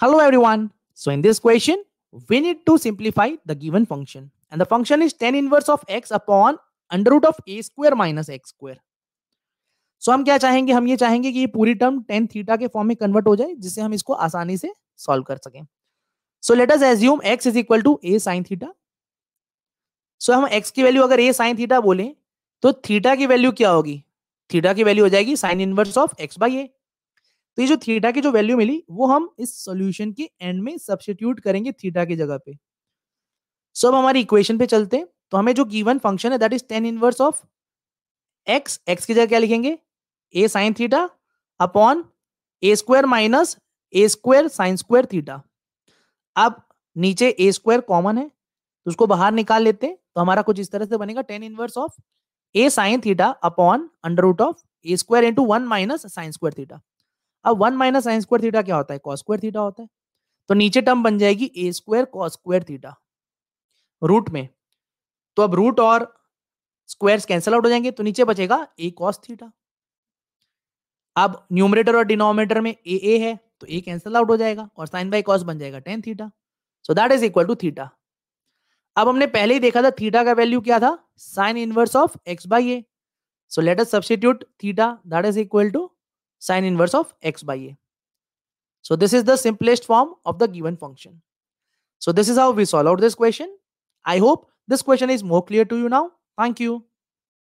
Hello everyone. So in this question, we need to simplify the given function. And the function is 10 inverse of x upon under root of a square minus x square so हम क्या चाहेंगे हम ये चाहेंगे कि ये पूरी term tan theta के फॉर्म में कन्वर्ट हो जाए जिससे हम इसको आसानी से सॉल्व कर सकें so let us assume x is equal to a sine theta so हम x की वैल्यू अगर a साइन थीटा बोले तो थीटा की वैल्यू क्या होगी थीटा की वैल्यू हो जाएगी sine inverse of x by a तो ये जो थीटा की जो वैल्यू मिली वो हम इस सॉल्यूशन के एंड में सब्सटीट्यूट करेंगे थीटा की जगह पे सो so, अब हमारी इक्वेशन पे चलते हैं तो हमें जो गिवन फंक्शन है that is tan inverse of x x की जगह क्या लिखेंगे a sine theta upon a square minus a square sine square theta अब नीचे ए स्क्वायर कॉमन है तो उसको बाहर निकाल लेते हैं तो हमारा कुछ इस तरह से बनेगा tan inverse of a sine theta upon under root of a square into one minus sine square theta अब one minus sine square theta क्या होता है कॉस स्क्वायर थीटा होता है तो नीचे टर्म बन जाएगी a square cos square theta root में तो अब रूट और स्क्वायर कैंसिल आउट हो जाएंगे तो नीचे बचेगा ए कॉस थीटा अब न्यूमरेटर और डिनोमिनेटर में ए ए है तो ए कैंसिल आउट हो जाएगा और साइन बाई कॉस बन जाएगा tan theta so that is equal to theta अब हमने पहले ही देखा था थीटा का वैल्यू क्या था sine inverse of x by a so let us substitute theta that is equal to sine inverse of x by a. So this is the simplest form of the given function. So this is how we solve out this question. I hope this question is more clear to you now. Thank you.